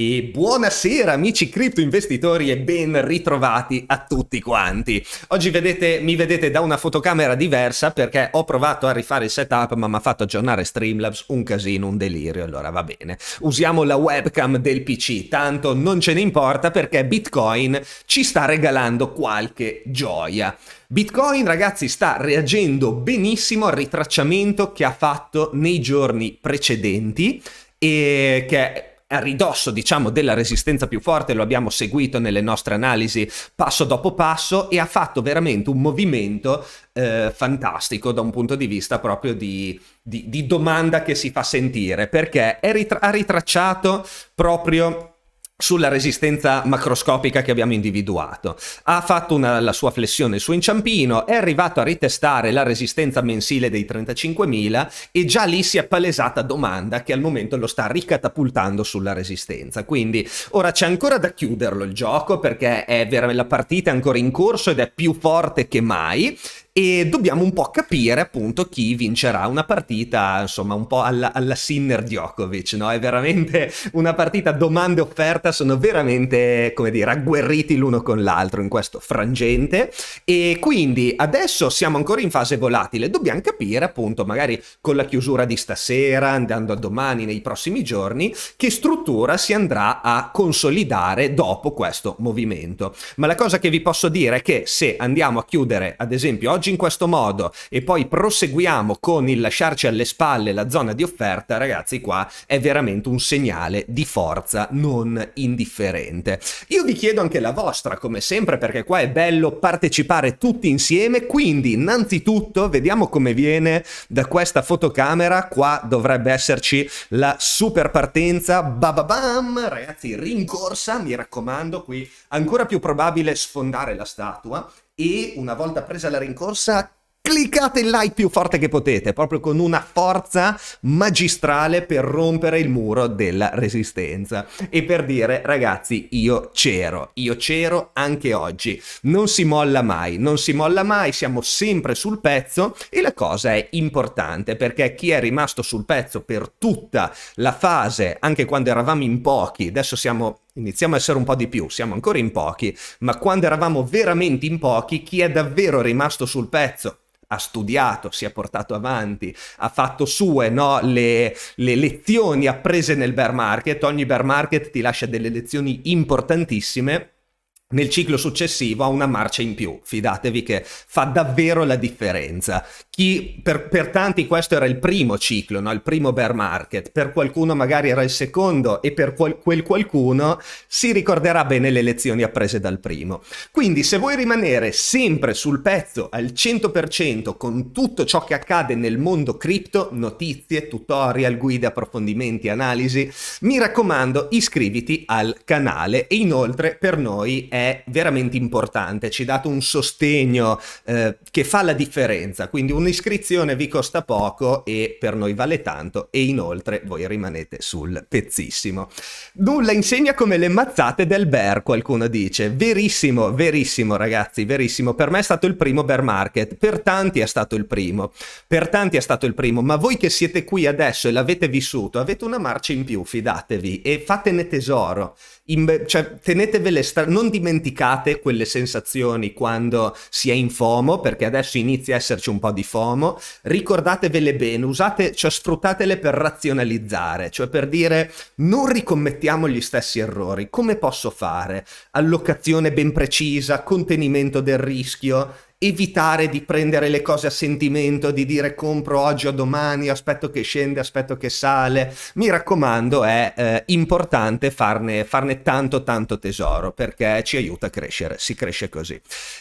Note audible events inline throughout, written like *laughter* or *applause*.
E buonasera amici cripto investitori e ben ritrovati a tutti quanti. Oggi vedete, mi vedete da una fotocamera diversa perché ho provato a rifare il setup ma mi ha fatto aggiornare Streamlabs un casino, un delirio, allora va bene. Usiamo la webcam del PC, tanto non ce ne importa perché Bitcoin ci sta regalando qualche gioia. Bitcoin ragazzi sta reagendo benissimo al ritracciamento che ha fatto nei giorni precedenti e che a ridosso diciamo della resistenza più forte, lo abbiamo seguito nelle nostre analisi passo dopo passo e ha fatto veramente un movimento eh, fantastico da un punto di vista proprio di, di, di domanda che si fa sentire perché ritra- ha ritracciato proprio sulla resistenza macroscopica che abbiamo individuato. Ha fatto una, la sua flessione, il suo inciampino, è arrivato a ritestare la resistenza mensile dei 35.000 e già lì si è palesata domanda che al momento lo sta ricatapultando sulla resistenza. Quindi ora c'è ancora da chiuderlo il gioco perché è vera, la partita è ancora in corso ed è più forte che mai e dobbiamo un po' capire appunto chi vincerà una partita insomma un po' alla, alla Sinner Djokovic no? è veramente una partita domande e offerta sono veramente come dire agguerriti l'uno con l'altro in questo frangente e quindi adesso siamo ancora in fase volatile dobbiamo capire appunto magari con la chiusura di stasera andando a domani nei prossimi giorni che struttura si andrà a consolidare dopo questo movimento ma la cosa che vi posso dire è che se andiamo a chiudere ad esempio oggi oggi in questo modo e poi proseguiamo con il lasciarci alle spalle la zona di offerta, ragazzi, qua è veramente un segnale di forza non indifferente. Io vi chiedo anche la vostra, come sempre, perché qua è bello partecipare tutti insieme, quindi innanzitutto vediamo come viene da questa fotocamera, qua dovrebbe esserci la super partenza, bababam, ragazzi, rincorsa, mi raccomando, qui ancora più probabile sfondare la statua, e una volta presa la rincorsa cliccate il like più forte che potete, proprio con una forza magistrale per rompere il muro della resistenza e per dire ragazzi io c'ero, io c'ero anche oggi, non si molla mai, non si molla mai, siamo sempre sul pezzo e la cosa è importante perché chi è rimasto sul pezzo per tutta la fase, anche quando eravamo in pochi, adesso siamo iniziamo a essere un po' di più, siamo ancora in pochi, ma quando eravamo veramente in pochi, chi è davvero rimasto sul pezzo? ha studiato, si è portato avanti, ha fatto sue no, le, le, lezioni apprese nel bear market, ogni bear market ti lascia delle lezioni importantissime nel ciclo successivo ha una marcia in più, fidatevi che fa davvero la differenza. Chi, per, per tanti questo era il primo ciclo, no? il primo bear market, per qualcuno magari era il secondo e per quel, quel qualcuno si ricorderà bene le lezioni apprese dal primo. Quindi se vuoi rimanere sempre sul pezzo al 100% con tutto ciò che accade nel mondo cripto, notizie, tutorial, guide, approfondimenti, analisi, mi raccomando iscriviti al canale e inoltre per noi è è veramente importante, ci date un sostegno eh, che fa la differenza, quindi un'iscrizione vi costa poco e per noi vale tanto e inoltre voi rimanete sul pezzissimo. Nulla insegna come le mazzate del bear, qualcuno dice, verissimo, verissimo ragazzi, verissimo, per me è stato il primo bear market, per tanti è stato il primo, per tanti è stato il primo, ma voi che siete qui adesso e l'avete vissuto, avete una marcia in più, fidatevi e fatene tesoro Be- cioè, tenetevele, stra- non dimenticate quelle sensazioni quando si è in FOMO, perché adesso inizia a esserci un po' di FOMO, ricordatevele bene, usate, cioè, sfruttatele per razionalizzare, cioè per dire non ricommettiamo gli stessi errori, come posso fare? Allocazione ben precisa, contenimento del rischio, evitare di prendere le cose a sentimento, di dire compro oggi o domani, aspetto che scende, aspetto che sale. Mi raccomando, è eh, importante farne, farne, tanto tanto tesoro perché ci aiuta a crescere, si cresce così.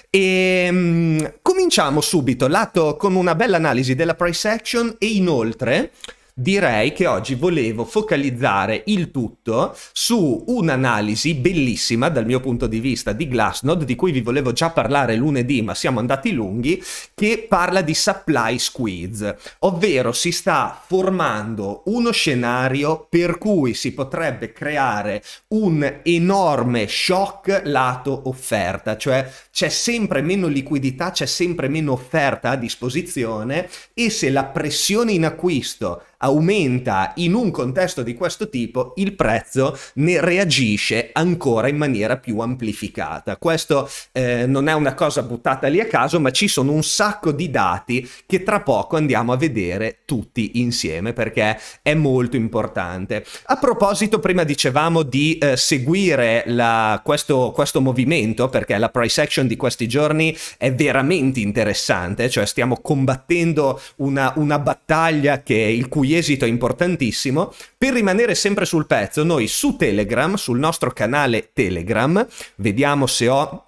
E, ehm, mh, cominciamo subito lato con una bella analisi della price action e inoltre direi che oggi volevo focalizzare il tutto su un'analisi bellissima dal mio punto di vista di Glassnode, di cui vi volevo già parlare lunedì, ma siamo andati lunghi, che parla di supply squeeze, ovvero si sta formando uno scenario per cui si potrebbe creare un enorme shock lato offerta, cioè c'è sempre meno liquidità, c'è sempre meno offerta a disposizione e se la pressione in acquisto aumenta in un contesto di questo tipo, il prezzo ne reagisce ancora in maniera più amplificata. Questo eh, non è una cosa buttata lì a caso, ma ci sono un sacco di dati che tra poco andiamo a vedere tutti insieme perché è molto importante. A proposito, prima dicevamo di eh, seguire la, questo, questo movimento perché la price action di questi giorni è veramente interessante, cioè stiamo combattendo una, una battaglia che il cui cui esito è importantissimo. Per rimanere sempre sul pezzo, noi su Telegram, sul nostro canale Telegram, vediamo se ho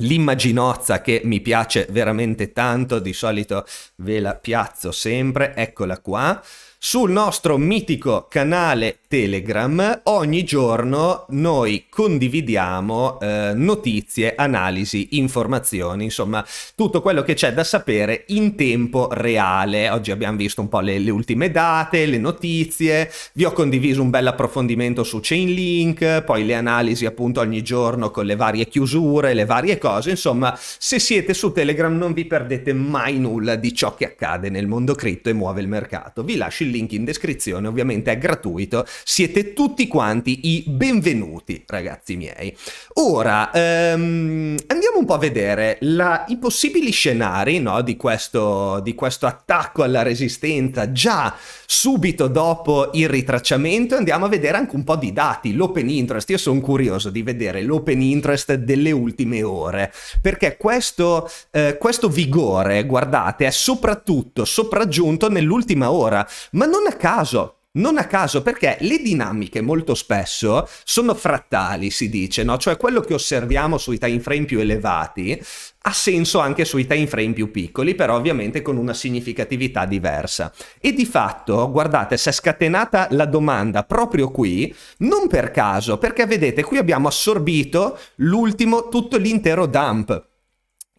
l'immaginozza che mi piace veramente tanto, di solito ve la piazzo sempre, eccola qua sul nostro mitico canale Telegram ogni giorno noi condividiamo eh, notizie, analisi, informazioni, insomma tutto quello che c'è da sapere in tempo reale. Oggi abbiamo visto un po' le, le ultime date, le notizie, vi ho condiviso un bel approfondimento su Chainlink, poi le analisi appunto ogni giorno con le varie chiusure, le varie cose, insomma se siete su Telegram non vi perdete mai nulla di ciò che accade nel mondo cripto e muove il mercato. Vi lascio il link link in descrizione, ovviamente è gratuito, siete tutti quanti i benvenuti, ragazzi miei. Ora, ehm, andiamo un po' a vedere la, i possibili scenari no, di, questo, di questo attacco alla resistenza già subito dopo il ritracciamento andiamo a vedere anche un po' di dati, l'open interest, io sono curioso di vedere l'open interest delle ultime ore, perché questo, eh, questo vigore, guardate, è soprattutto sopraggiunto nell'ultima ora, ma non a caso. Non a caso, perché le dinamiche molto spesso sono frattali, si dice, no? Cioè quello che osserviamo sui time frame più elevati ha senso anche sui time frame più piccoli, però ovviamente con una significatività diversa. E di fatto, guardate, si è scatenata la domanda proprio qui, non per caso, perché vedete, qui abbiamo assorbito l'ultimo, tutto l'intero dump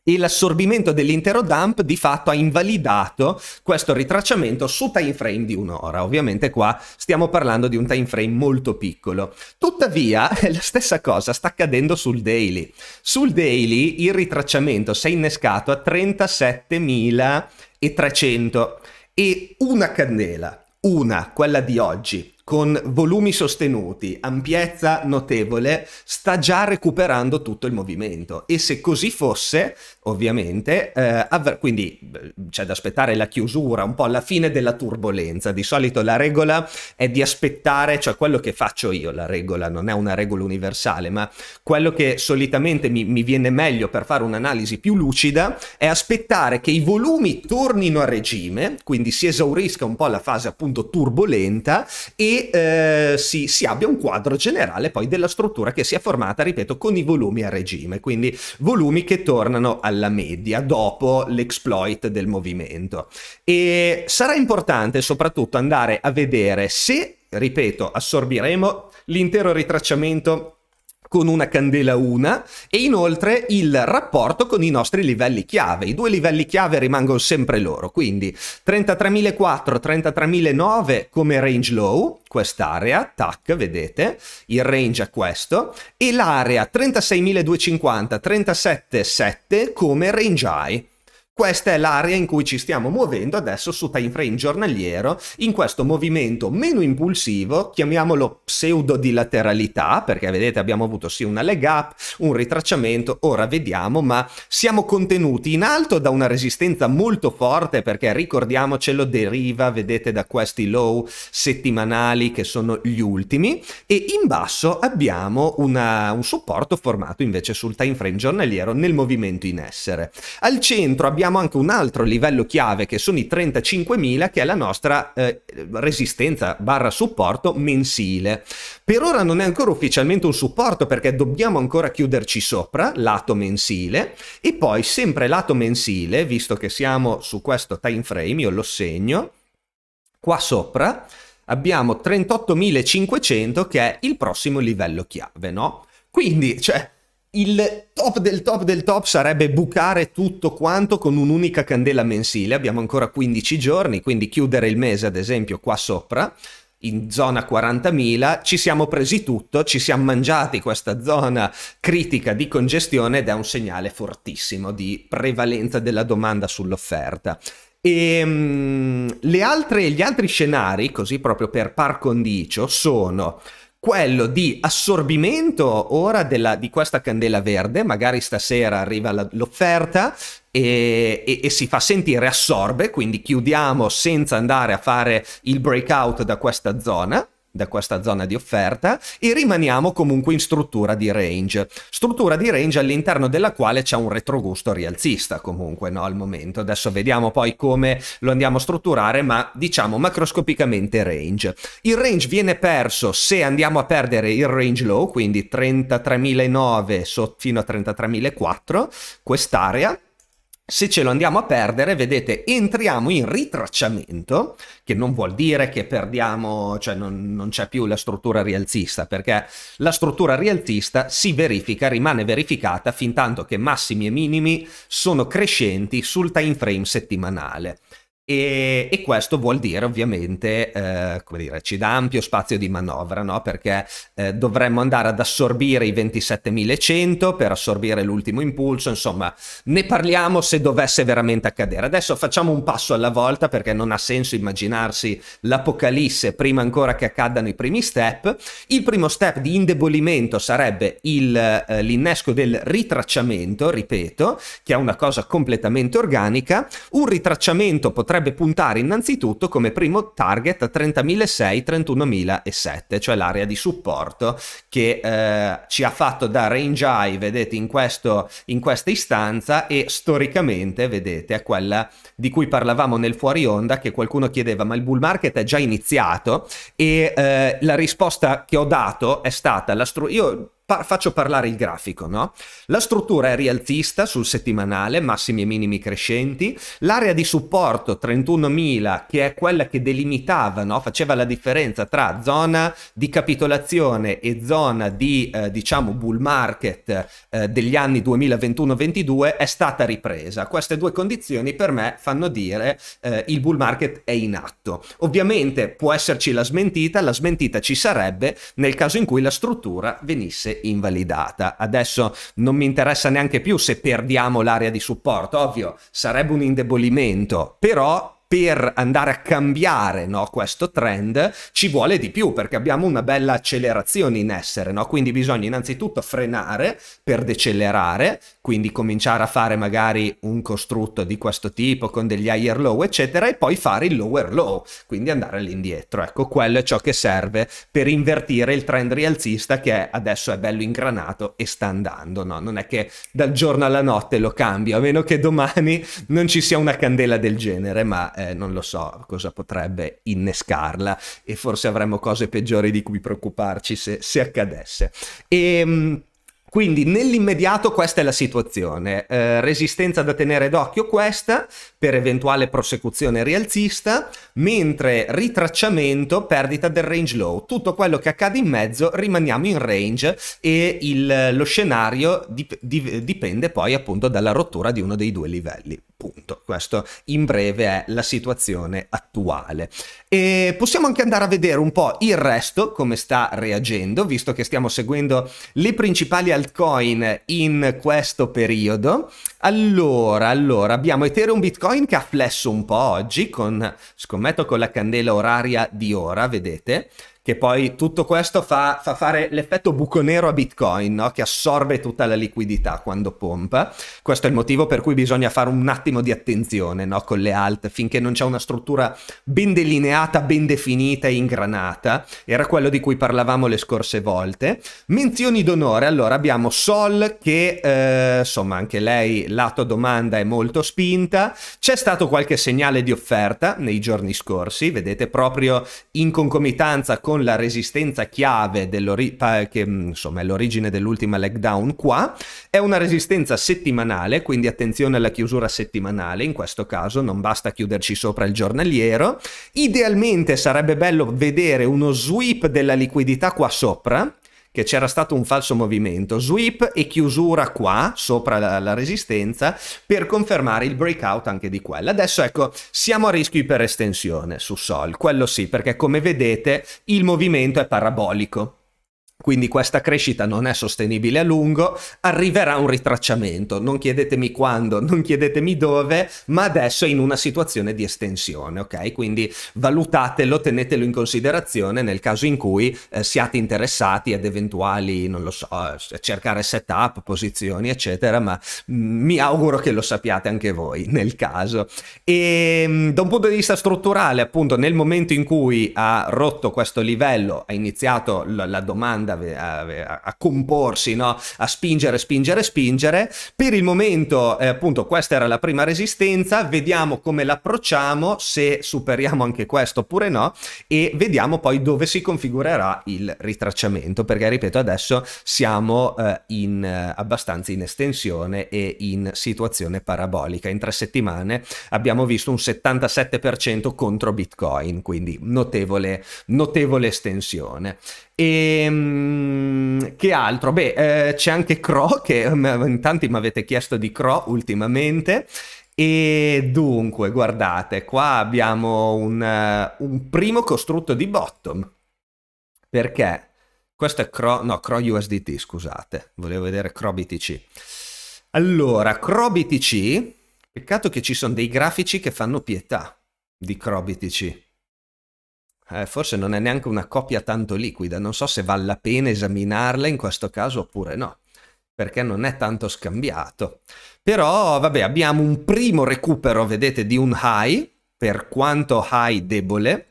e l'assorbimento dell'intero dump di fatto ha invalidato questo ritracciamento su time frame di un'ora. Ovviamente qua stiamo parlando di un time frame molto piccolo. Tuttavia *laughs* la stessa cosa sta accadendo sul daily. Sul daily il ritracciamento si è innescato a 37.300 e una candela, una, quella di oggi, con volumi sostenuti, ampiezza notevole, sta già recuperando tutto il movimento e se così fosse ovviamente. Eh, av- quindi eh, c'è da aspettare la chiusura, un po' alla fine della turbolenza. Di solito la regola è di aspettare, cioè quello che faccio io, la regola non è una regola universale, ma quello che solitamente mi, mi viene meglio per fare un'analisi più lucida è aspettare che i volumi tornino a regime, quindi si esaurisca un po' la fase appunto turbolenta e eh, si, si abbia un quadro generale poi della struttura che si è formata, ripeto, con i volumi a regime, quindi volumi che tornano al alla media dopo l'exploit del movimento. E sarà importante soprattutto andare a vedere se, ripeto, assorbiremo l'intero ritracciamento con una candela una e inoltre il rapporto con i nostri livelli chiave. I due livelli chiave rimangono sempre loro, quindi 33.004, 33.009 come range low, quest'area, tac, vedete, il range è questo, e l'area 36.250, 37.7 come range high. Questa è l'area in cui ci stiamo muovendo adesso su time frame giornaliero, in questo movimento meno impulsivo, chiamiamolo pseudo di lateralità, perché vedete abbiamo avuto sì una leg up, un ritracciamento, ora vediamo, ma siamo contenuti in alto da una resistenza molto forte, perché ricordiamocelo deriva, vedete, da questi low settimanali che sono gli ultimi, e in basso abbiamo una, un supporto formato invece sul time frame giornaliero nel movimento in essere. Al centro abbiamo abbiamo anche un altro livello chiave che sono i 35.000 che è la nostra eh, resistenza barra supporto mensile. Per ora non è ancora ufficialmente un supporto perché dobbiamo ancora chiuderci sopra lato mensile e poi sempre lato mensile, visto che siamo su questo time frame, io lo segno, qua sopra abbiamo 38.500 che è il prossimo livello chiave, no? Quindi, cioè, il top del top del top sarebbe bucare tutto quanto con un'unica candela mensile. Abbiamo ancora 15 giorni, quindi chiudere il mese, ad esempio, qua sopra, in zona 40.000, ci siamo presi tutto, ci siamo mangiati questa zona critica di congestione ed è un segnale fortissimo di prevalenza della domanda sull'offerta. Ehm, e, um, altre, gli altri scenari, così proprio per par condicio, sono quello di assorbimento ora della, di questa candela verde, magari stasera arriva la, l'offerta e, e, e, si fa sentire, assorbe, quindi chiudiamo senza andare a fare il breakout da questa zona da questa zona di offerta e rimaniamo comunque in struttura di range. Struttura di range all'interno della quale c'è un retrogusto rialzista comunque no, al momento. Adesso vediamo poi come lo andiamo a strutturare, ma diciamo macroscopicamente range. Il range viene perso se andiamo a perdere il range low, quindi 33.009 fino a 33.004, quest'area se ce lo andiamo a perdere, vedete, entriamo in ritracciamento, che non vuol dire che perdiamo, cioè non, non c'è più la struttura rialzista, perché la struttura rialzista si verifica, rimane verificata fin tanto che massimi e minimi sono crescenti sul time frame settimanale. E, e, questo vuol dire ovviamente, eh, come dire, ci dà ampio spazio di manovra, no? perché eh, dovremmo andare ad assorbire i 27.100 per assorbire l'ultimo impulso, insomma, ne parliamo se dovesse veramente accadere. Adesso facciamo un passo alla volta perché non ha senso immaginarsi l'apocalisse prima ancora che accadano i primi step. Il primo step di indebolimento sarebbe il, eh, l'innesco del ritracciamento, ripeto, che è una cosa completamente organica. Un ritracciamento potrebbe dovrebbe puntare innanzitutto come primo target a 30.600-31.007, cioè l'area di supporto che eh, ci ha fatto da range high, vedete, in, questo, in questa istanza e storicamente, vedete, a quella di cui parlavamo nel fuori onda che qualcuno chiedeva ma il bull market è già iniziato e eh, la risposta che ho dato è stata la stru- io Pa- faccio parlare il grafico, no? La struttura è rialzista sul settimanale, massimi e minimi crescenti, l'area di supporto 31.000 che è quella che delimitava, no? faceva la differenza tra zona di capitolazione e zona di eh, diciamo bull market eh, degli anni 2021-22 è stata ripresa. Queste due condizioni per me fanno dire eh, il bull market è in atto. Ovviamente può esserci la smentita, la smentita ci sarebbe nel caso in cui la struttura venisse invalidata. Adesso non mi interessa neanche più se perdiamo l'area di supporto, ovvio, sarebbe un indebolimento, però per andare a cambiare no, questo trend ci vuole di più perché abbiamo una bella accelerazione in essere, no? quindi bisogna innanzitutto frenare per decelerare, quindi cominciare a fare magari un costrutto di questo tipo con degli higher low eccetera e poi fare il lower low, quindi andare all'indietro. Ecco, quello è ciò che serve per invertire il trend rialzista che adesso è bello ingranato e sta andando, no? non è che dal giorno alla notte lo cambio, a meno che domani non ci sia una candela del genere, ma eh, non lo so cosa potrebbe innescarla e forse avremmo cose peggiori di cui preoccuparci se, se accadesse. E, ehm, quindi nell'immediato questa è la situazione, eh, resistenza da tenere d'occhio questa per eventuale prosecuzione rialzista, mentre ritracciamento, perdita del range low, tutto quello che accade in mezzo rimaniamo in range e il, lo scenario dip, dip, dipende poi appunto dalla rottura di uno dei due livelli appunto. Questo in breve è la situazione attuale. E possiamo anche andare a vedere un po' il resto, come sta reagendo, visto che stiamo seguendo le principali altcoin in questo periodo. Allora, allora, abbiamo Ethereum Bitcoin che ha flesso un po' oggi, con, scommetto con la candela oraria di ora, vedete? che poi tutto questo fa, fa fare l'effetto buco nero a Bitcoin, no? che assorbe tutta la liquidità quando pompa. Questo è il motivo per cui bisogna fare un attimo di attenzione no? con le alt, finché non c'è una struttura ben delineata, ben definita e ingranata. Era quello di cui parlavamo le scorse volte. Menzioni d'onore, allora abbiamo Sol che, eh, insomma, anche lei lato domanda è molto spinta. C'è stato qualche segnale di offerta nei giorni scorsi, vedete proprio in concomitanza con con la resistenza chiave che mm, insomma è l'origine dell'ultima leg down qua, è una resistenza settimanale, quindi attenzione alla chiusura settimanale, in questo caso non basta chiuderci sopra il giornaliero, idealmente sarebbe bello vedere uno sweep della liquidità qua sopra, che c'era stato un falso movimento, sweep e chiusura qua, sopra la, la resistenza, per confermare il breakout anche di quella. Adesso ecco, siamo a rischio iperestensione su Sol, quello sì, perché come vedete il movimento è parabolico, quindi questa crescita non è sostenibile a lungo, arriverà un ritracciamento, non chiedetemi quando, non chiedetemi dove, ma adesso è in una situazione di estensione, ok? Quindi valutatelo, tenetelo in considerazione nel caso in cui eh, siate interessati ad eventuali, non lo so, eh, cercare setup, posizioni, eccetera, ma mm, mi auguro che lo sappiate anche voi *laughs* nel caso. E ehm, da un punto di vista strutturale, appunto, nel momento in cui ha rotto questo livello, ha iniziato la domanda a, a, a comporsi, no? a spingere, spingere, spingere. Per il momento, eh, appunto, questa era la prima resistenza, vediamo come l'approcciamo, se superiamo anche questo oppure no, e vediamo poi dove si configurerà il ritracciamento, perché ripeto, adesso siamo eh, in, eh, abbastanza in estensione e in situazione parabolica. In tre settimane abbiamo visto un 77% contro Bitcoin, quindi notevole, notevole estensione. E ehm, che altro? Beh, eh, c'è anche Cro, che ehm, in tanti mi avete chiesto di Cro ultimamente. E dunque, guardate, qua abbiamo un, uh, un primo costrutto di bottom. Perché? Questo è Cro, no, Cro USDT, scusate. Volevo vedere Cro BTC. Allora, Cro BTC, peccato che ci sono dei grafici che fanno pietà di Cro BTC eh, forse non è neanche una copia tanto liquida, non so se vale la pena esaminarla in questo caso oppure no, perché non è tanto scambiato. Però vabbè, abbiamo un primo recupero, vedete, di un high, per quanto high debole.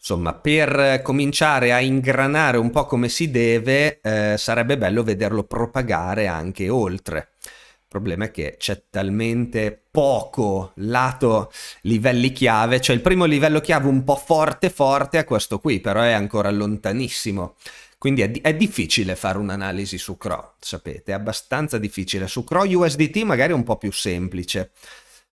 Insomma, per cominciare a ingranare un po' come si deve, eh, sarebbe bello vederlo propagare anche oltre. Il problema è che c'è talmente poco lato livelli chiave, cioè il primo livello chiave un po' forte forte è questo qui, però è ancora lontanissimo. Quindi è, di- è difficile fare un'analisi su CRO, sapete, è abbastanza difficile. Su CRO USDT magari è un po' più semplice.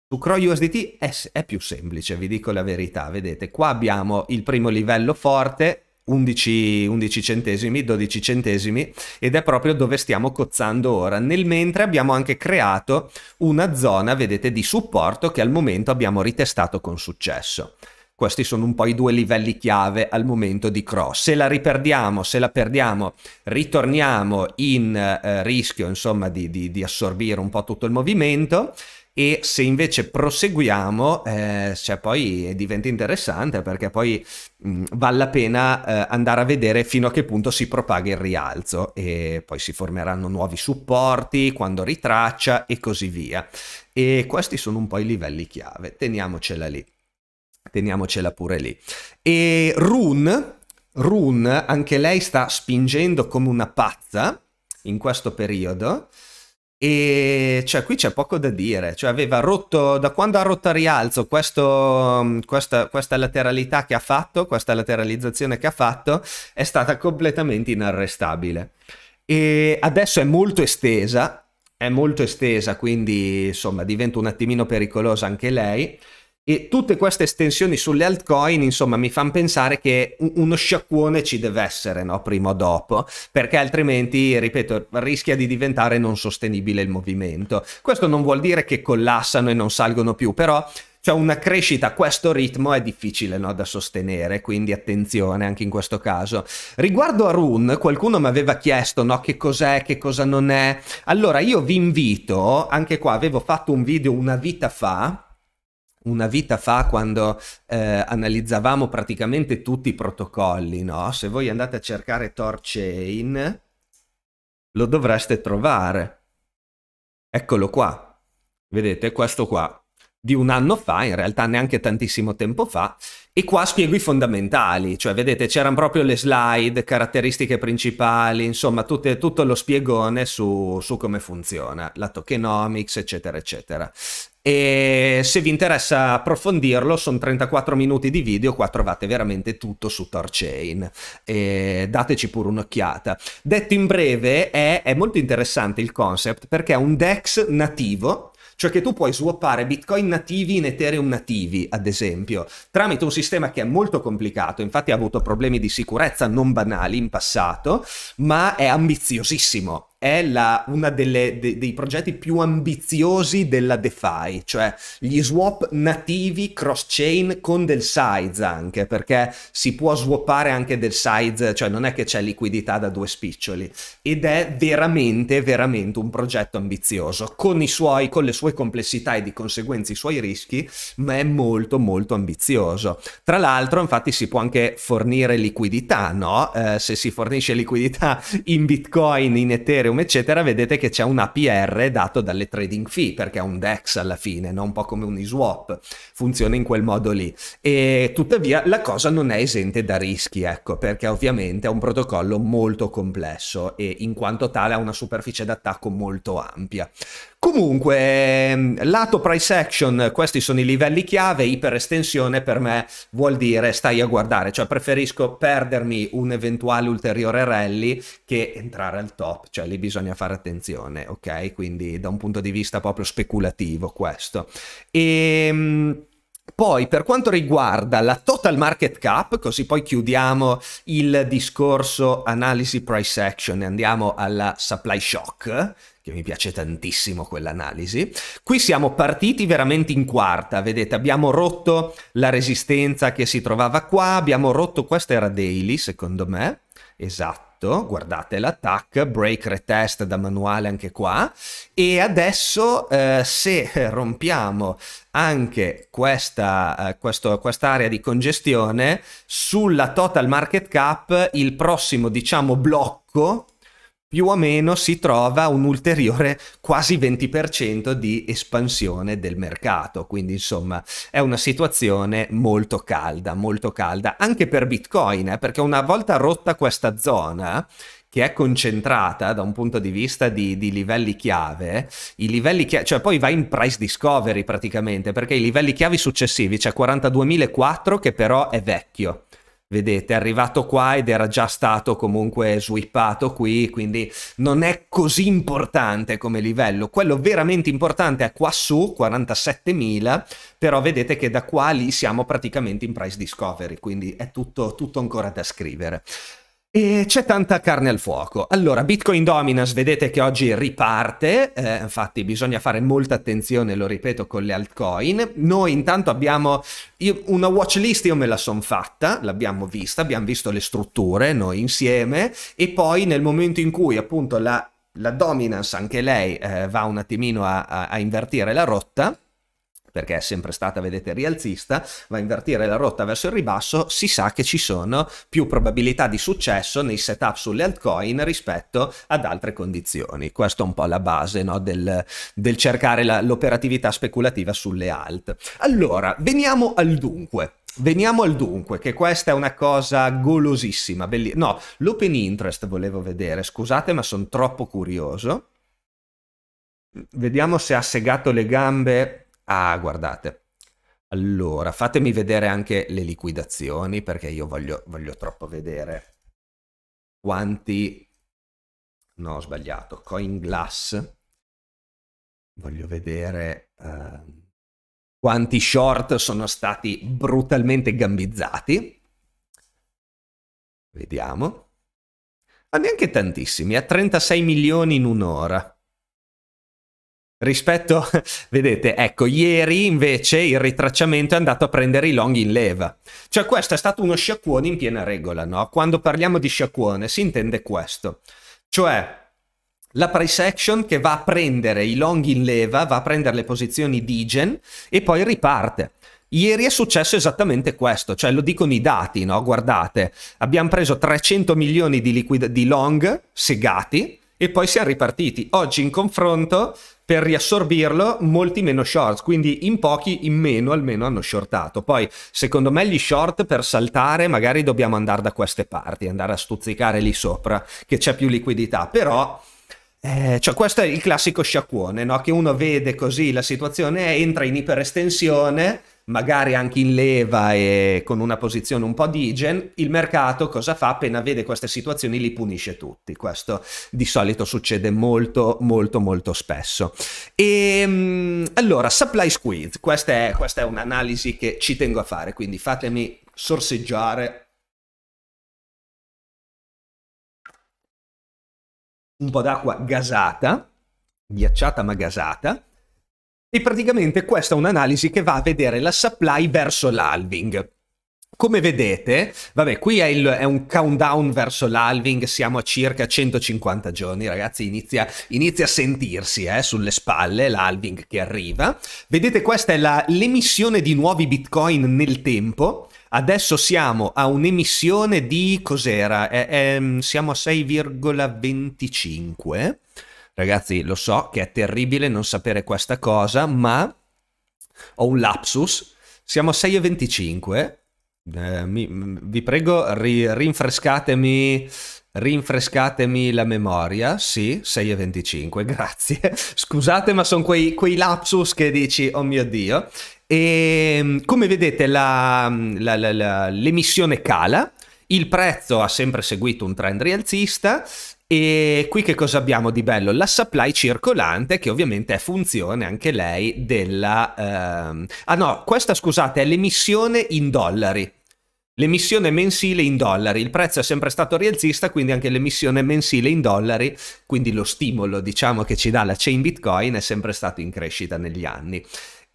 Su CRO USDT è, è più semplice, vi dico la verità, vedete, qua abbiamo il primo livello forte 11, 11, centesimi, 12 centesimi ed è proprio dove stiamo cozzando ora. Nel mentre abbiamo anche creato una zona, vedete, di supporto che al momento abbiamo ritestato con successo. Questi sono un po' i due livelli chiave al momento di cross. Se la riperdiamo, se la perdiamo, ritorniamo in eh, rischio insomma di, di, di assorbire un po' tutto il movimento e se invece proseguiamo, eh, cioè poi diventa interessante perché poi mh, mm, vale la pena eh, andare a vedere fino a che punto si propaga il rialzo e poi si formeranno nuovi supporti quando ritraccia e così via. E questi sono un po' i livelli chiave, teniamocela lì. Teniamocela pure lì. E Rune, Rune anche lei sta spingendo come una pazza in questo periodo e cioè, qui c'è poco da dire. Cioè, aveva rotto da quando ha rotto a rialzo questo, mm, questa, questa, lateralità che ha fatto, questa lateralizzazione che ha fatto, è stata completamente inarrestabile. E adesso è molto estesa, è molto estesa, quindi insomma diventa un attimino pericolosa anche lei. E tutte queste estensioni sulle altcoin, insomma, mi fanno pensare che uno sciacquone ci deve essere, no? Prima o dopo, perché altrimenti, ripeto, rischia di diventare non sostenibile il movimento. Questo non vuol dire che collassano e non salgono più, però cioè una crescita a questo ritmo è difficile no, da sostenere, quindi attenzione anche in questo caso. Riguardo a Rune, qualcuno mi aveva chiesto no, che cos'è, che cosa non è. Allora io vi invito, anche qua avevo fatto un video una vita fa, una vita fa quando eh, analizzavamo praticamente tutti i protocolli, no? Se voi andate a cercare Torchain, lo dovreste trovare. Eccolo qua. Vedete, questo qua. Di un anno fa, in realtà neanche tantissimo tempo fa, e qua spiego i fondamentali, cioè vedete c'erano proprio le slide, caratteristiche principali, insomma tutte, tutto lo spiegone su, su, come funziona la tokenomics eccetera eccetera e se vi interessa approfondirlo sono 34 minuti di video qua trovate veramente tutto su Torchain e dateci pure un'occhiata detto in breve è, è molto interessante il concept perché è un DEX nativo cioè che tu puoi swappare bitcoin nativi in ethereum nativi ad esempio tramite un sistema che è molto complicato infatti ha avuto problemi di sicurezza non banali in passato ma è ambiziosissimo è uno de, dei progetti più ambiziosi della DeFi, cioè gli swap nativi cross-chain con del size anche, perché si può swappare anche del size, cioè non è che c'è liquidità da due spiccioli, ed è veramente, veramente un progetto ambizioso, con, i suoi, con le sue complessità e di conseguenza i suoi rischi, ma è molto, molto ambizioso. Tra l'altro, infatti, si può anche fornire liquidità, no? Eh, se si fornisce liquidità in Bitcoin, in Ethereum, Ethereum, eccetera, vedete che c'è un APR dato dalle trading fee, perché è un DEX alla fine, non un po' come un eSwap, funziona in quel modo lì. E tuttavia la cosa non è esente da rischi, ecco, perché ovviamente è un protocollo molto complesso e in quanto tale ha una superficie d'attacco molto ampia. Comunque, ehm, lato price action, questi sono i livelli chiave, iperestensione per me vuol dire stai a guardare, cioè preferisco perdermi un eventuale ulteriore rally che entrare al top, cioè lì bisogna fare attenzione, ok? Quindi da un punto di vista proprio speculativo questo. E... Ehm, poi per quanto riguarda la total market cap, così poi chiudiamo il discorso analisi price action e andiamo alla supply shock, che mi piace tantissimo quell'analisi. Qui siamo partiti veramente in quarta, vedete, abbiamo rotto la resistenza che si trovava qua, abbiamo rotto, questa era daily secondo me, esatto fatto, guardate l'attack, break retest da manuale anche qua, e adesso eh, se *laughs* rompiamo anche questa eh, questo, quest'area di congestione, sulla total market cap il prossimo diciamo blocco più o meno si trova un ulteriore quasi 20% di espansione del mercato. Quindi insomma è una situazione molto calda, molto calda anche per Bitcoin, eh, perché una volta rotta questa zona che è concentrata da un punto di vista di, di livelli chiave, i livelli chiave, cioè poi va in price discovery praticamente, perché i livelli chiavi successivi c'è cioè 42.004 che però è vecchio, vedete, è arrivato qua ed era già stato comunque swippato qui, quindi non è così importante come livello. Quello veramente importante è qua su, 47.000, però vedete che da qua lì siamo praticamente in price discovery, quindi è tutto, tutto ancora da scrivere. E c'è tanta carne al fuoco. Allora, Bitcoin Dominance, vedete che oggi riparte, eh, infatti bisogna fare molta attenzione, lo ripeto, con le altcoin. Noi intanto abbiamo io, una watch list, io me la sono fatta, l'abbiamo vista, abbiamo visto le strutture noi insieme e poi nel momento in cui appunto la, la dominance, anche lei, eh, va un attimino a, a, a invertire la rotta, perché è sempre stata, vedete, rialzista, va a invertire la rotta verso il ribasso, si sa che ci sono più probabilità di successo nei setup sulle altcoin rispetto ad altre condizioni. Questa è un po' la base no, del, del, cercare l'operatività speculativa sulle alt. Allora, veniamo al dunque. Veniamo al dunque, che questa è una cosa golosissima. Belli- no, l'open interest volevo vedere, scusate ma sono troppo curioso. Vediamo se ha segato le gambe Ah, guardate. Allora, fatemi vedere anche le liquidazioni perché io voglio, voglio troppo vedere quanti... No, ho sbagliato. Coinglass. Voglio vedere uh, quanti short sono stati brutalmente gambizzati. Vediamo. Ma neanche tantissimi, eh, a 36 milioni in un'ora. Rispetto, *laughs* vedete, ecco, ieri invece il ritracciamento è andato a prendere i long in leva. Cioè questo è stato uno sciacquone in piena regola, no? Quando parliamo di sciacquone si intende questo. Cioè la price action che va a prendere i long in leva, va a prendere le posizioni di gen e poi riparte. Ieri è successo esattamente questo, cioè lo dicono i dati, no? Guardate, abbiamo preso 300 milioni di, liquid- di long segati, e poi siamo ripartiti. Oggi in confronto per riassorbirlo molti meno short, quindi in pochi in meno almeno hanno shortato. Poi secondo me gli short per saltare magari dobbiamo andare da queste parti, andare a stuzzicare lì sopra che c'è più liquidità, però... Eh, cioè, questo è il classico sciacquone, no? che uno vede così la situazione, entra in iperestensione, magari anche in leva e con una posizione un po' di il mercato cosa fa appena vede queste situazioni li punisce tutti. Questo di solito succede molto molto molto spesso. E ehm, allora, supply squeeze, questa è, questa è un'analisi che ci tengo a fare, quindi fatemi sorseggiare un po' d'acqua gasata, ghiacciata ma gasata, e praticamente questa è un'analisi che va a vedere la supply verso l'halving. Come vedete, vabbè, qui è, il, è, un countdown verso l'halving, siamo a circa 150 giorni, ragazzi, inizia, inizia a sentirsi eh, sulle spalle l'halving che arriva. Vedete, questa è la, l'emissione di nuovi bitcoin nel tempo. Adesso siamo a un'emissione di cos'era? È, è, ehm, siamo a 6,25. Ragazzi, lo so che è terribile non sapere questa cosa, ma ho un lapsus. Siamo a 6.25. Eh, vi prego, ri, rinfrescatemi, rinfrescatemi, la memoria. Sì, 6.25, *laughs* grazie. Scusate, ma sono quei, quei lapsus che dici, oh mio Dio. E ehm, come vedete l'emissione cala, il prezzo ha sempre seguito un trend rialzista, e qui che cosa abbiamo di bello? La supply circolante che ovviamente è funzione anche lei della... Ehm... Ah no, questa scusate è l'emissione in dollari. L'emissione mensile in dollari, il prezzo è sempre stato rialzista, quindi anche l'emissione mensile in dollari, quindi lo stimolo diciamo che ci dà la chain Bitcoin è sempre stato in crescita negli anni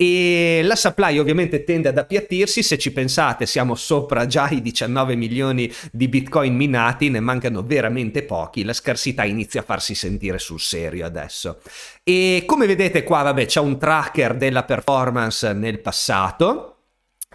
e la supply ovviamente tende ad appiattirsi, se ci pensate siamo sopra già i 19 milioni di bitcoin minati, ne mancano veramente pochi, la scarsità inizia a farsi sentire sul serio adesso. E come vedete qua, vabbè, c'è un tracker della performance nel passato,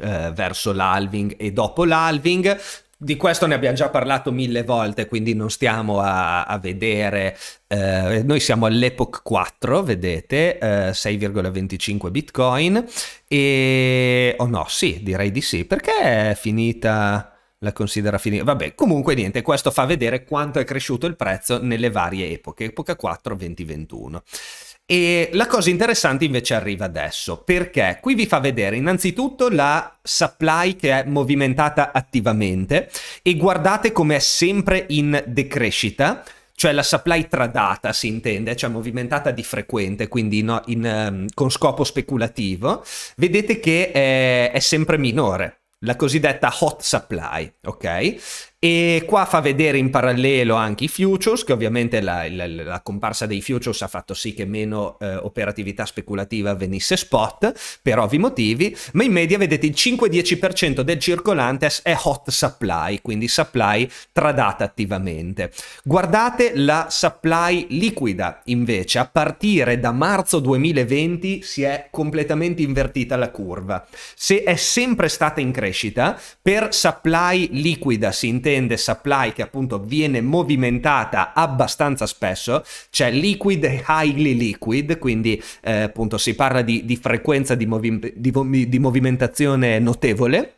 eh, verso l'alving e dopo l'alving di questo ne abbiamo già parlato mille volte, quindi non stiamo a, a vedere. Eh, noi siamo all'Epoch 4, vedete, eh, 6,25 bitcoin. E... o oh no, sì, direi di sì, perché è finita la considera finita. Vabbè, comunque niente, questo fa vedere quanto è cresciuto il prezzo nelle varie epoche, epoca 4, 2021. E la cosa interessante invece arriva adesso, perché qui vi fa vedere innanzitutto la supply che è movimentata attivamente e guardate come è sempre in decrescita, cioè la supply tradata si intende, cioè movimentata di frequente, quindi no, in, um, con scopo speculativo, vedete che è, è sempre minore, la cosiddetta hot supply, ok? E qua fa vedere in parallelo anche i futures, che ovviamente la, la, la comparsa dei futures ha fatto sì che meno eh, operatività speculativa venisse spot, per ovvi motivi, ma in media vedete il 5-10% del circolante è hot supply, quindi supply tradata attivamente. Guardate la supply liquida, invece, a partire da marzo 2020 si è completamente invertita la curva. Se è sempre stata in crescita, per supply liquida si intende dipende supply che appunto viene movimentata abbastanza spesso, c'è liquid e highly liquid, quindi eh, appunto si parla di, di frequenza di, movi di, di movimentazione notevole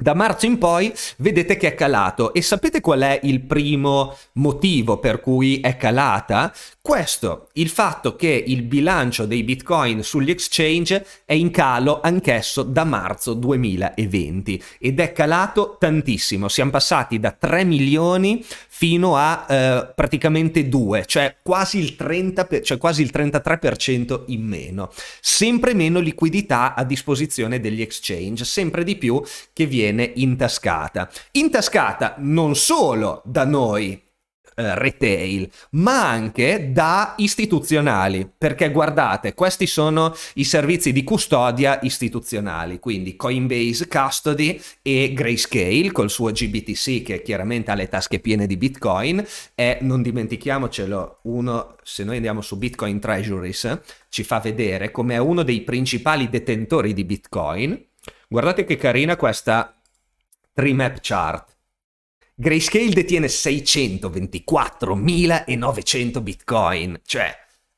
da marzo in poi vedete che è calato e sapete qual è il primo motivo per cui è calata? Questo, il fatto che il bilancio dei bitcoin sugli exchange è in calo anch'esso da marzo 2020 ed è calato tantissimo, siamo passati da 3 milioni fino a eh, praticamente 2, cioè quasi, il 30 per, cioè quasi il 33% in meno. Sempre meno liquidità a disposizione degli exchange, sempre di più che viene intascata. Intascata non solo da noi eh, retail, ma anche da istituzionali, perché guardate, questi sono i servizi di custodia istituzionali, quindi Coinbase Custody e Grayscale col suo GBTC che chiaramente ha le tasche piene di Bitcoin e non dimentichiamocelo, uno, se noi andiamo su Bitcoin Treasuries, ci fa vedere come è uno dei principali detentori di Bitcoin. Guardate che carina questa tree map chart Grayscale detiene 624.900 bitcoin, cioè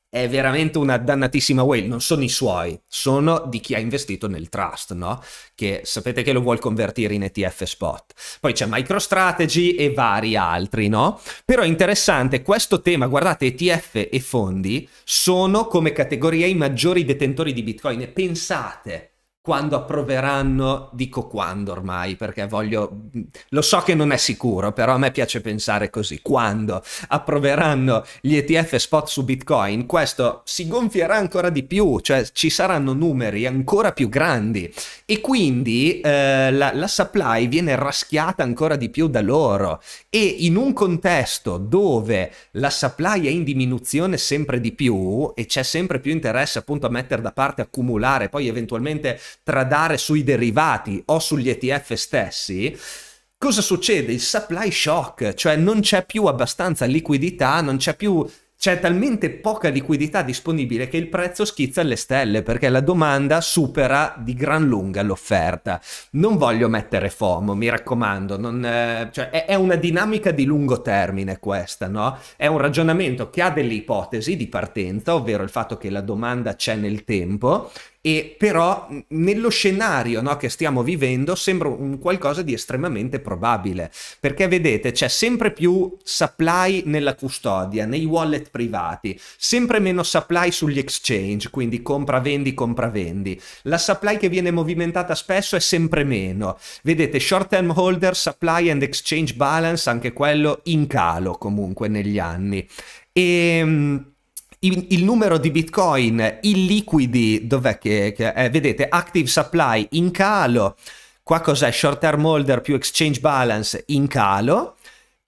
è veramente una dannatissima whale, non sono i suoi, sono di chi ha investito nel trust, no? Che sapete che lo vuol convertire in ETF spot. Poi c'è MicroStrategy e vari altri, no? Però è interessante questo tema, guardate, ETF e fondi sono come categoria i maggiori detentori di Bitcoin e pensate quando approveranno, dico quando ormai, perché voglio, lo so che non è sicuro, però a me piace pensare così, quando approveranno gli ETF spot su Bitcoin, questo si gonfierà ancora di più, cioè ci saranno numeri ancora più grandi e quindi eh, la, la supply viene raschiata ancora di più da loro e in un contesto dove la supply è in diminuzione sempre di più e c'è sempre più interesse appunto a mettere da parte, accumulare, poi eventualmente tradare sui derivati o sugli ETF stessi, cosa succede? Il supply shock, cioè non c'è più abbastanza liquidità, non c'è più c'è talmente poca liquidità disponibile che il prezzo schizza alle stelle perché la domanda supera di gran lunga l'offerta. Non voglio mettere FOMO, mi raccomando, non, eh, cioè è, è, una dinamica di lungo termine questa, no? È un ragionamento che ha delle ipotesi di partenza, ovvero il fatto che la domanda c'è nel tempo e però nello scenario no, che stiamo vivendo sembra un qualcosa di estremamente probabile, perché vedete c'è sempre più supply nella custodia, nei wallet privati, sempre meno supply sugli exchange, quindi compra vendi, compra vendi. La supply che viene movimentata spesso è sempre meno. Vedete short term holder, supply and exchange balance, anche quello in calo comunque negli anni. E ehm, il, il numero di bitcoin illiquidi, dov'è che, che eh, vedete, active supply in calo, qua cos'è short term holder più exchange balance in calo,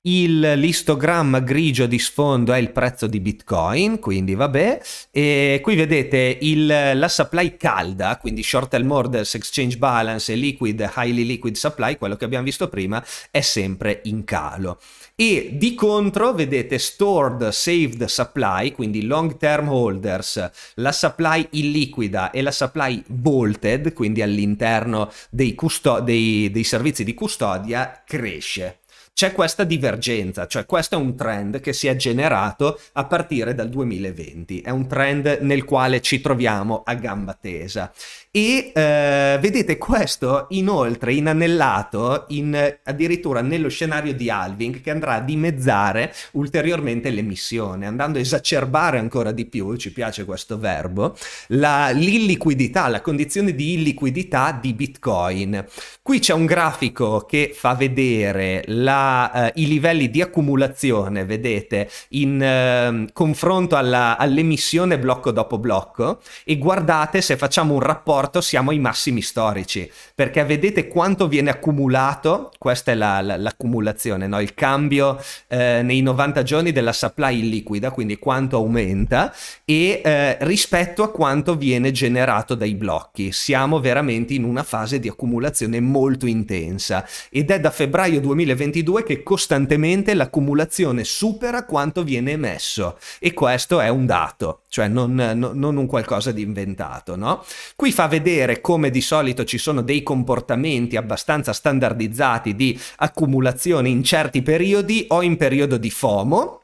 il listogramma grigio di sfondo è il prezzo di Bitcoin, quindi vabbè. E qui vedete il, la supply calda, quindi short term orders, exchange balance e liquid, highly liquid supply, quello che abbiamo visto prima, è sempre in calo e di contro vedete stored saved supply, quindi long term holders, la supply illiquida e la supply bolted, quindi all'interno dei, custo- dei, dei servizi di custodia, cresce c'è questa divergenza, cioè questo è un trend che si è generato a partire dal 2020, è un trend nel quale ci troviamo a gamba tesa e eh, vedete questo inoltre inanellato in, addirittura nello scenario di Alving che andrà a dimezzare ulteriormente l'emissione, andando a esacerbare ancora di più, ci piace questo verbo, la, l'illiquidità, la condizione di illiquidità di Bitcoin. Qui c'è un grafico che fa vedere la, eh, i livelli di accumulazione, vedete, in eh, confronto alla, all'emissione blocco dopo blocco e guardate se facciamo un rapporto rapporto siamo ai massimi storici, perché vedete quanto viene accumulato, questa è la, la, l'accumulazione, no? il cambio eh, nei 90 giorni della supply liquida, quindi quanto aumenta, e eh, rispetto a quanto viene generato dai blocchi. Siamo veramente in una fase di accumulazione molto intensa ed è da febbraio 2022 che costantemente l'accumulazione supera quanto viene emesso e questo è un dato cioè non, no, non un qualcosa di inventato. No? Qui fa vedere come di solito ci sono dei comportamenti abbastanza standardizzati di accumulazione in certi periodi o in periodo di FOMO,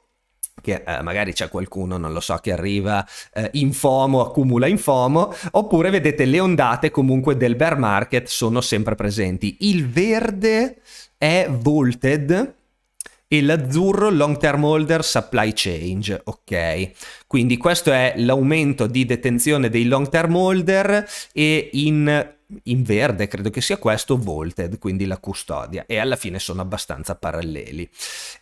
che eh, magari c'è qualcuno, non lo so, che arriva eh, in FOMO, accumula in FOMO, oppure vedete le ondate comunque del bear market sono sempre presenti. Il verde è vaulted e l'azzurro long term holder supply change, ok? Quindi questo è l'aumento di detenzione dei long term holder e in in verde credo che sia questo Vaulted, quindi la custodia e alla fine sono abbastanza paralleli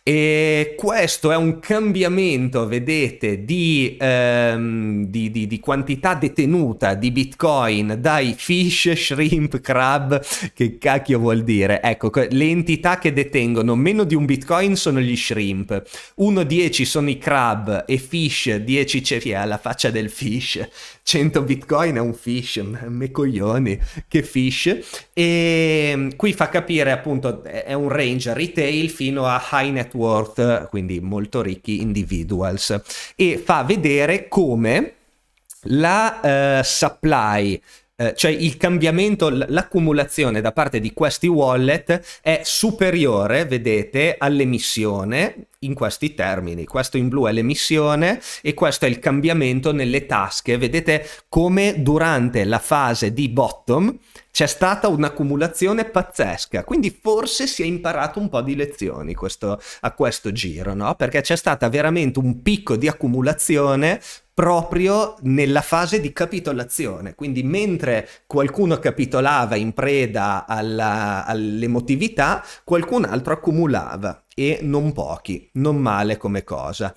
e questo è un cambiamento vedete di, ehm, di, di, di quantità detenuta di bitcoin dai fish shrimp crab che cacchio vuol dire ecco le entità che detengono meno di un bitcoin sono gli shrimp 1.10 sono i crab e fish 10 10 ceri alla faccia del fish, 100 bitcoin è un fish, me coglioni, che fish. E ehm, qui fa capire appunto è un range retail fino a high net worth, quindi molto ricchi individuals, e fa vedere come la uh, supply eh, cioè il cambiamento, l'accumulazione da parte di questi wallet è superiore, vedete, all'emissione in questi termini. Questo in blu è l'emissione e questo è il cambiamento nelle tasche. Vedete come durante la fase di bottom c'è stata un'accumulazione pazzesca, quindi forse si è imparato un po' di lezioni questo, a questo giro, no? perché c'è stata veramente un picco di accumulazione proprio nella fase di capitolazione, quindi mentre qualcuno capitolava in preda alla, all'emotività, qualcun altro accumulava e non pochi, non male come cosa.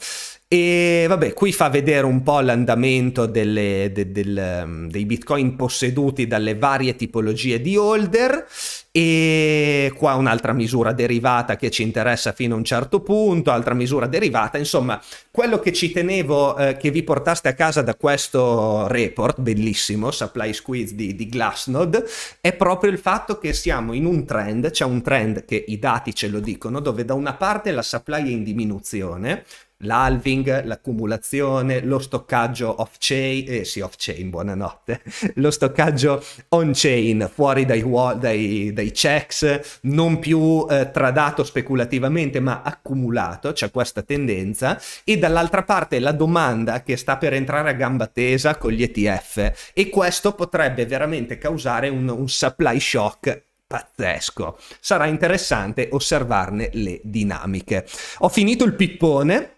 E vabbè, qui fa vedere un po' l'andamento delle, de, del, ehm, dei bitcoin posseduti dalle varie tipologie di holder e qua un'altra misura derivata che ci interessa fino a un certo punto, altra misura derivata, insomma, quello che ci tenevo eh, che vi portaste a casa da questo report bellissimo, Supply Squeeze di, di Glassnode, è proprio il fatto che siamo in un trend, c'è un trend che i dati ce lo dicono, dove da una parte la supply è in diminuzione, l'halving, l'accumulazione, lo stoccaggio off-chain, eh sì off-chain, buonanotte, lo stoccaggio on-chain, fuori dai, dai, dai checks, non più eh, tradato speculativamente ma accumulato, c'è questa tendenza, e dall'altra parte la domanda che sta per entrare a gamba tesa con gli ETF e questo potrebbe veramente causare un, un supply shock pazzesco. Sarà interessante osservarne le dinamiche. Ho finito il pippone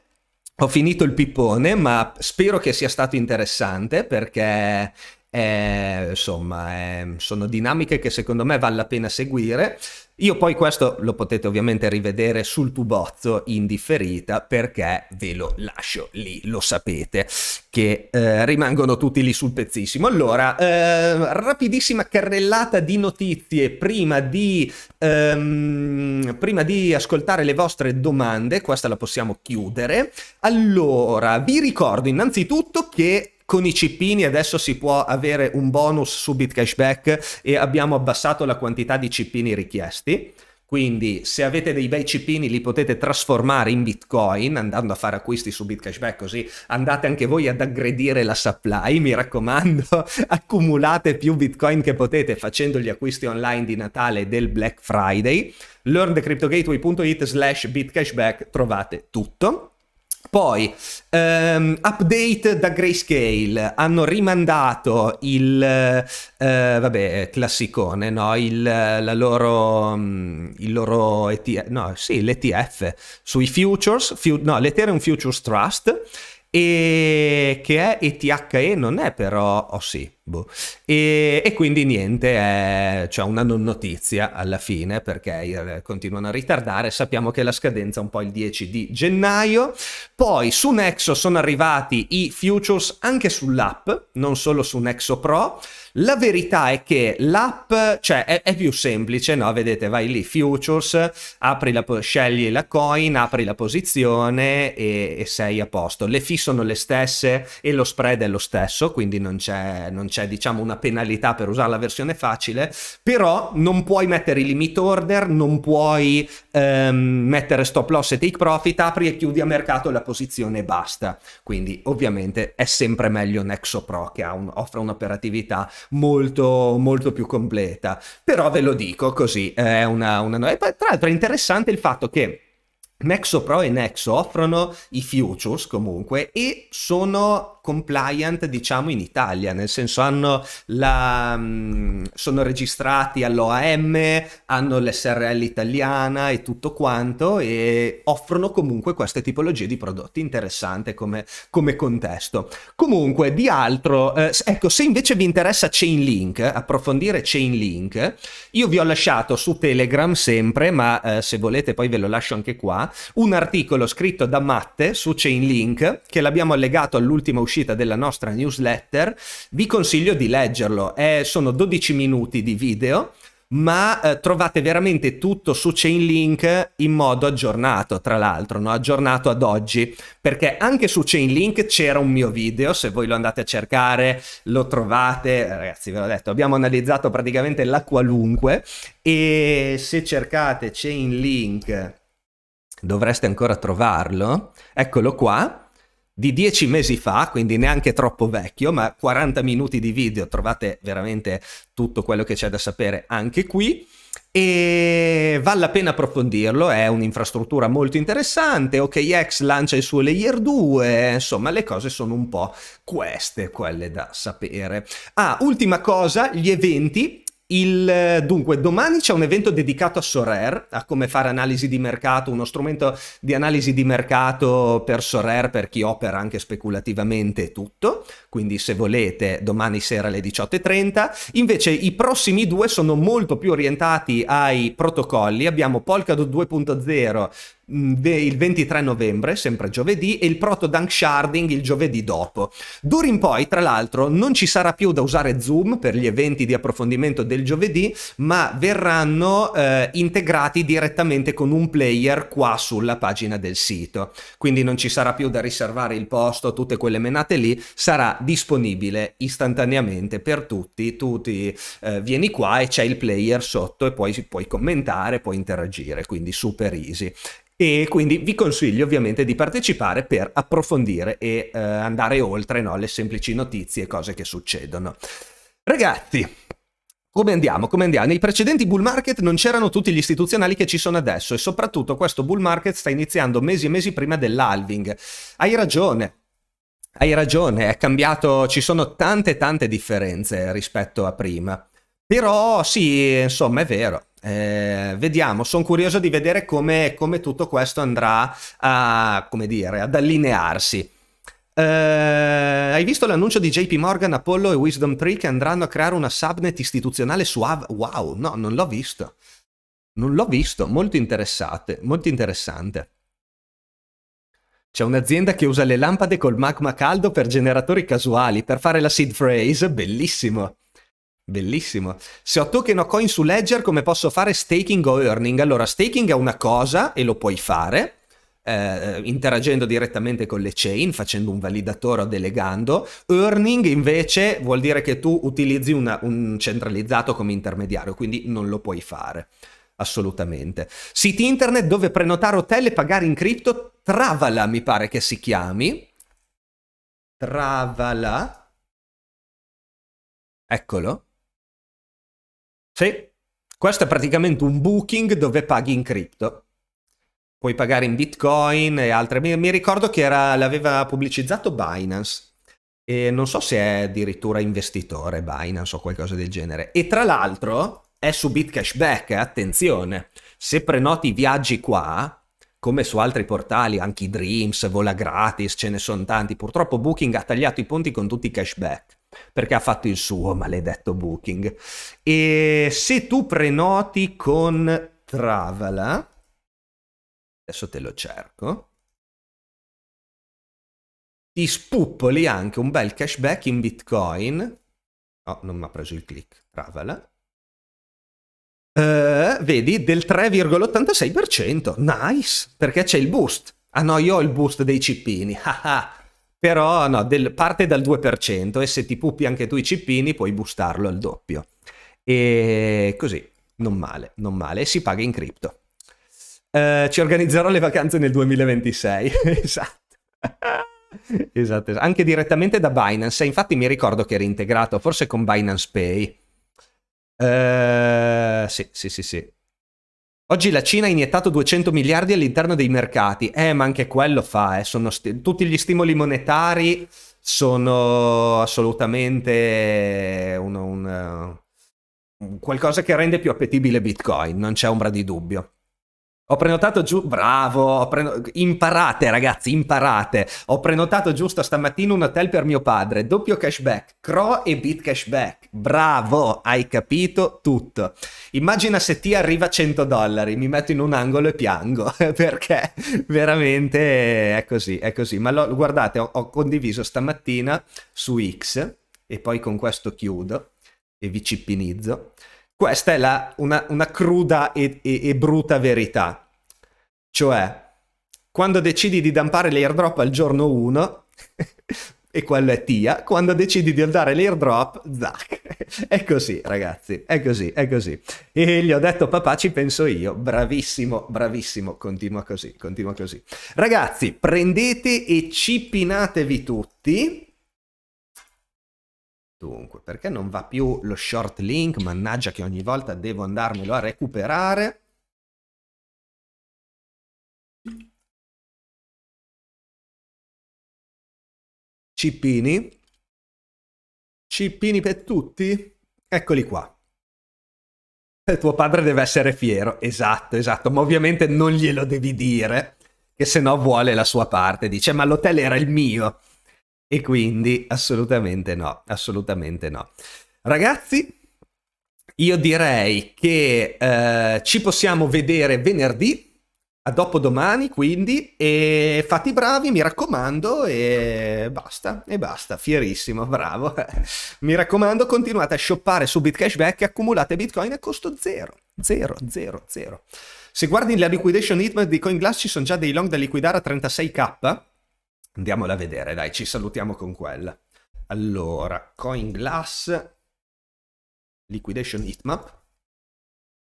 ho finito il pippone, ma spero che sia stato interessante perché eh, insomma, eh, sono dinamiche che secondo me vale la pena seguire. Io poi questo lo potete ovviamente rivedere sul tubozzo in differita perché ve lo lascio lì, lo sapete che eh, rimangono tutti lì sul pezzissimo. Allora, eh, rapidissima carrellata di notizie prima di, ehm, prima di ascoltare le vostre domande, questa la possiamo chiudere. Allora, vi ricordo innanzitutto che con i cipini adesso si può avere un bonus su Bitcashback e abbiamo abbassato la quantità di cipini richiesti. Quindi se avete dei bei cipini li potete trasformare in bitcoin andando a fare acquisti su Bitcashback così andate anche voi ad aggredire la supply, mi raccomando, *laughs* accumulate più bitcoin che potete facendo gli acquisti online di Natale del Black Friday. LearnTheCryptoGateway.it slash bitcashback trovate tutto. Poi, um, update da Grayscale, hanno rimandato il, uh, vabbè, classicone, no? Il, la loro, mm, il loro ETF, no, sì, l'ETF sui futures, fu- no, l'Ethereum Futures Trust, e che è ETHE, non è però, oh sì, Boh. E, e, quindi niente, eh, c'è una non notizia alla fine perché eh, continuano a ritardare. Sappiamo che la scadenza è un po' il 10 di gennaio. Poi su Nexo sono arrivati i futures anche sull'app, non solo su Nexo Pro. La verità è che l'app cioè, è, è, più semplice, no? Vedete, vai lì, futures, apri la scegli la coin, apri la posizione e, e, sei a posto. Le fee sono le stesse e lo spread è lo stesso, quindi non c'è c'è diciamo una penalità per usare la versione facile, però non puoi mettere i limit order, non puoi ehm, mettere stop loss e take profit, apri e chiudi a mercato la posizione e basta. Quindi ovviamente è sempre meglio Nexo Pro che un, offre un'operatività molto, molto più completa. Però ve lo dico così, eh, è una... una... E tra l'altro è interessante il fatto che... Nexo Pro e Nexo offrono i futures comunque e sono compliant diciamo in Italia, nel senso hanno la, sono registrati all'OAM, hanno l'SRL italiana e tutto quanto e offrono comunque queste tipologie di prodotti, interessante come, come contesto. Comunque di altro, eh, ecco se invece vi interessa Chainlink, approfondire Chainlink, io vi ho lasciato su Telegram sempre, ma eh, se volete poi ve lo lascio anche qua, un articolo scritto da Matte su Chainlink che l'abbiamo allegato all'ultima uscita uscita della nostra newsletter, vi consiglio di leggerlo. È, sono 12 minuti di video, ma eh, trovate veramente tutto su Chainlink in modo aggiornato, tra l'altro, no? aggiornato ad oggi, perché anche su Chainlink c'era un mio video, se voi lo andate a cercare lo trovate, ragazzi ve l'ho detto, abbiamo analizzato praticamente la qualunque e se cercate Chainlink dovreste ancora trovarlo, eccolo qua, di dieci mesi fa, quindi neanche troppo vecchio, ma 40 minuti di video, trovate veramente tutto quello che c'è da sapere anche qui e vale la pena approfondirlo, è un'infrastruttura molto interessante, OKX lancia il suo layer 2, insomma le cose sono un po' queste, quelle da sapere. Ah, ultima cosa, gli eventi, il, eh, dunque, domani c'è un evento dedicato a Sorer, a come fare analisi di mercato, uno strumento di analisi di mercato per Sorer, per chi opera anche speculativamente tutto, quindi se volete domani sera alle 18.30. Invece i prossimi due sono molto più orientati ai protocolli, abbiamo Polkadot 2.0 Mm, il 23 novembre, sempre giovedì, e il proto dunk sharding il giovedì dopo. D'ora poi, tra l'altro, non ci sarà più da usare Zoom per gli eventi di approfondimento del giovedì, ma verranno eh, integrati direttamente con un player qua sulla pagina del sito. Quindi non ci sarà più da riservare il posto, tutte quelle menate lì, sarà disponibile istantaneamente per tutti. Tu ti, eh, vieni qua e c'è il player sotto e poi puoi commentare, puoi interagire, quindi super easy e quindi vi consiglio ovviamente di partecipare per approfondire e eh, andare oltre no, le semplici notizie e cose che succedono. Ragazzi, come andiamo? Come andiamo? Nei precedenti bull market non c'erano tutti gli istituzionali che ci sono adesso e soprattutto questo bull market sta iniziando mesi e mesi prima dell'halving. Hai ragione, hai ragione, è cambiato, ci sono tante tante differenze rispetto a prima. Però sì, insomma, è vero, eh, vediamo, sono curioso di vedere come, come tutto questo andrà a, dire, ad allinearsi. Eh, hai visto l'annuncio di JP Morgan, Apollo e Wisdom Tree che andranno a creare una subnet istituzionale su Av? Wow, no, non l'ho visto. Non l'ho visto, molto interessante, molto interessante. C'è un'azienda che usa le lampade col magma caldo per generatori casuali, per fare la seed phrase, bellissimo. Bellissimo. Se ho token o coin su Ledger, come posso fare staking o earning? Allora, staking è una cosa e lo puoi fare. Eh, interagendo direttamente con le chain, facendo un validatore o delegando. Earning invece vuol dire che tu utilizzi una, un centralizzato come intermediario, quindi non lo puoi fare assolutamente. Siti internet dove prenotare hotel e pagare in cripto, Travala mi pare che si chiami. Travala. Eccolo. Sì, questo è praticamente un booking dove paghi in cripto. Puoi pagare in bitcoin e altre. Mi, mi ricordo che era, l'aveva pubblicizzato Binance. E non so se è addirittura investitore Binance o qualcosa del genere. E tra l'altro è su Bitcashback, eh, attenzione, se prenoti viaggi qua, come su altri portali, anche i Dreams, Vola Gratis, ce ne sono tanti, purtroppo Booking ha tagliato i ponti con tutti i cashback perché ha fatto il suo maledetto booking. E se tu prenoti con Travala, eh, adesso te lo cerco, ti spuppoli anche un bel cashback in bitcoin. Oh, non mi ha preso il click, Travala. Uh, eh, vedi del 3,86%. Nice, perché c'è il boost. Ah no, io ho il boost dei cippini. *laughs* Ah, ah. Però no, del, parte dal 2% e se ti pupi anche tu i cippini puoi bustarlo al doppio. E così, non male, non male. E si paga in cripto. Eh, ci organizzerò le vacanze nel 2026. *laughs* esatto. esatto. esatto, anche direttamente da Binance. Eh, infatti mi ricordo che era integrato forse con Binance Pay. Eh, sì, sì, sì, sì. Oggi la Cina ha iniettato 200 miliardi all'interno dei mercati, eh, ma anche quello fa, eh. sti- tutti gli stimoli monetari sono assolutamente un, un, eh, un, qualcosa che rende più appetibile Bitcoin, non c'è ombra di dubbio. Ho prenotato giù, bravo, prenotato... imparate ragazzi, imparate. Ho prenotato giusto stamattina un hotel per mio padre, doppio cashback, CRO e bit cashback. Bravo, hai capito tutto. Immagina se ti arriva 100 dollari, mi metto in un angolo e piango, *laughs* perché veramente è così, è così. Ma lo, guardate, ho, ho condiviso stamattina su X, e poi con questo chiudo e vi cippinizzo. Questa è la, una, una, cruda e, e, e, bruta verità. Cioè, quando decidi di dampare l'airdrop al giorno 1, *laughs* e quello è Tia, quando decidi di andare l'airdrop, zac. è così, ragazzi, è così, è così. E gli ho detto, papà, ci penso io. Bravissimo, bravissimo, continua così, continua così. Ragazzi, prendete e cipinatevi tutti. Dunque, perché non va più lo short link? Mannaggia che ogni volta devo andarmelo a recuperare. Cippini. Cippini per tutti? Eccoli qua. E tuo padre deve essere fiero, esatto, esatto, ma ovviamente non glielo devi dire, che se no vuole la sua parte, dice ma l'hotel era il mio. E quindi assolutamente no, assolutamente no. Ragazzi, io direi che eh, ci possiamo vedere venerdì a dopo domani, quindi, e fatti bravi, mi raccomando, e basta, e basta, fierissimo, bravo. *laughs* mi raccomando, continuate a shoppare su Bitcashback e accumulate Bitcoin a costo zero, zero, zero, zero. Se guardi la liquidation hitman di CoinGlass ci sono già dei long da liquidare a 36k. Andiamola a vedere, dai, ci salutiamo con quella. Allora, CoinGlass, liquidation hitmap.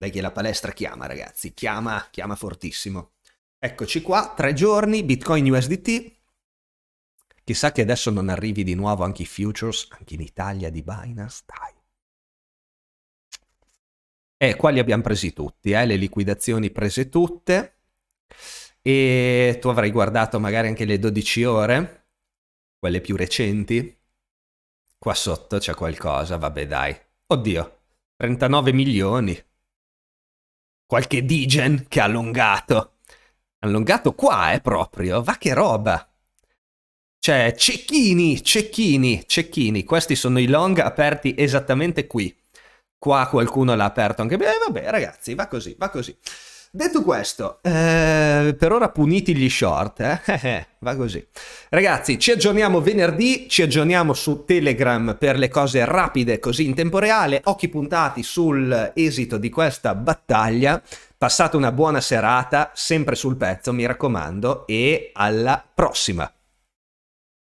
Dai la palestra chiama ragazzi, chiama, chiama fortissimo. Eccoci qua, tre giorni, Bitcoin USDT. Chissà che adesso non arrivi di nuovo anche i futures, anche in Italia di Binance, dai. E eh, qua li abbiamo presi tutti, eh? le liquidazioni prese tutte. E tu avrai guardato magari anche le 12 ore, quelle più recenti. Qua sotto c'è qualcosa, vabbè dai. Oddio, 39 milioni qualche digen che ha allungato. Allungato qua, è eh, proprio. Va che roba! Cioè, cecchini, cecchini, cecchini. Questi sono i long aperti esattamente qui. Qua qualcuno l'ha aperto anche... Beh, vabbè, ragazzi, va così, va così. Detto questo, eh, per ora puniti gli short, eh? *laughs* Eh, eh? va così. Ragazzi, ci aggiorniamo venerdì, ci aggiorniamo su Telegram per le cose rapide così in tempo reale, occhi puntati sull'esito di questa battaglia. Passate una buona serata, sempre sul pezzo, mi raccomando, e alla prossima.